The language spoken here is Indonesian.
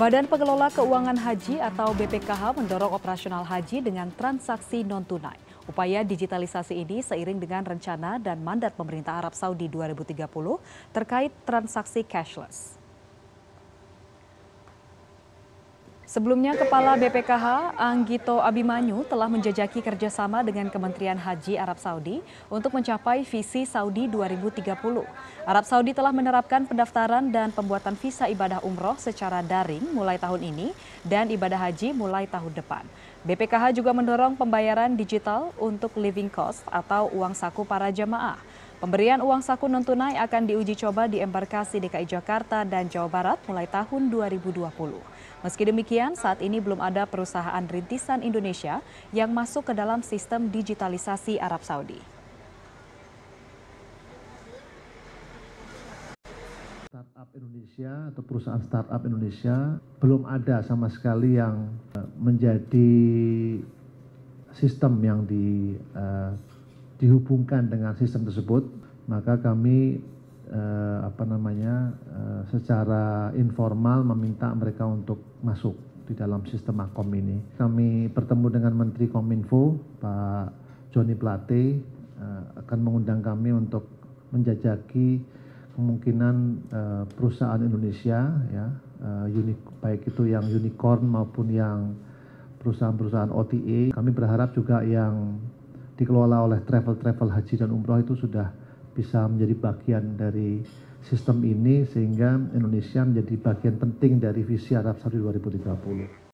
Badan Pengelola Keuangan Haji atau BPKH mendorong operasional haji dengan transaksi non-tunai. Upaya digitalisasi ini seiring dengan rencana dan mandat pemerintah Arab Saudi 2030 terkait transaksi cashless. Sebelumnya, Kepala BPKH Anggito Abimanyu telah menjajaki kerjasama dengan Kementerian Haji Arab Saudi untuk mencapai visi Saudi 2030. Arab Saudi telah menerapkan pendaftaran dan pembuatan visa ibadah umroh secara daring mulai tahun ini dan ibadah haji mulai tahun depan. BPKH juga mendorong pembayaran digital untuk living cost atau uang saku para jemaah. Pemberian uang saku non-tunai akan diuji coba di embarkasi DKI Jakarta dan Jawa Barat mulai tahun 2020. Meski demikian, saat ini belum ada perusahaan rintisan Indonesia yang masuk ke dalam sistem digitalisasi Arab Saudi. Startup Indonesia atau perusahaan startup Indonesia belum ada sama sekali yang eh, menjadi eh, sistem yang di uh, dihubungkan dengan sistem tersebut maka kami eh, apa namanya eh, secara informal meminta mereka untuk masuk di dalam sistem Akom ini. Kami bertemu dengan Menteri Kominfo Pak Joni Plate eh, akan mengundang kami untuk menjajaki kemungkinan perusahaan Indonesia ya baik itu yang unicorn maupun yang perusahaan-perusahaan OTA. Kami berharap juga yang dikelola oleh travel-travel haji dan umroh itu sudah bisa menjadi bagian dari sistem ini sehingga Indonesia menjadi bagian penting dari visi Arab Saudi 2030.